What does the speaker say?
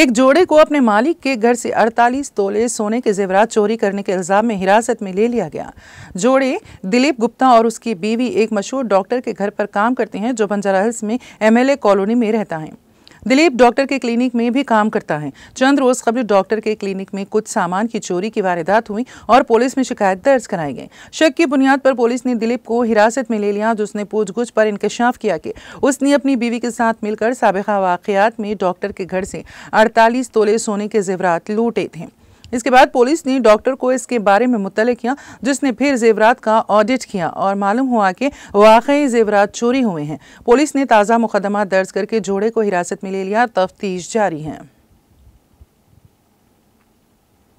एक जोड़े को अपने मालिक के घर से 48 तोले सोने के जेवरात चोरी करने के इल्ज़ाम में हिरासत में ले लिया गया जोड़े दिलीप गुप्ता और उसकी बीवी एक मशहूर डॉक्टर के घर पर काम करते हैं जो बंजारा हिल्स में एमएलए कॉलोनी में रहता है दिलीप डॉक्टर के क्लिनिक में भी काम करता है चंद रोज कबल डॉक्टर के क्लिनिक में कुछ सामान की चोरी की वारदात हुई और पुलिस में शिकायत दर्ज कराई गई शक की बुनियाद पर पुलिस ने दिलीप को हिरासत में ले लिया जिसने गुछ पर इंकशाफ किया कि उसने अपनी बीवी के साथ मिलकर सबका वाकयात में डॉक्टर के घर से अड़तालीस तोले सोने के जेवरात लूटे थे इसके बाद पुलिस ने डॉक्टर को इसके बारे में मुतल किया जिसने फिर जेवरात का ऑडिट किया और मालूम हुआ कि वाकई जेवरात चोरी हुए हैं पुलिस ने ताज़ा मुकदमा दर्ज करके जोड़े को हिरासत में ले लिया तफ्तीश जारी है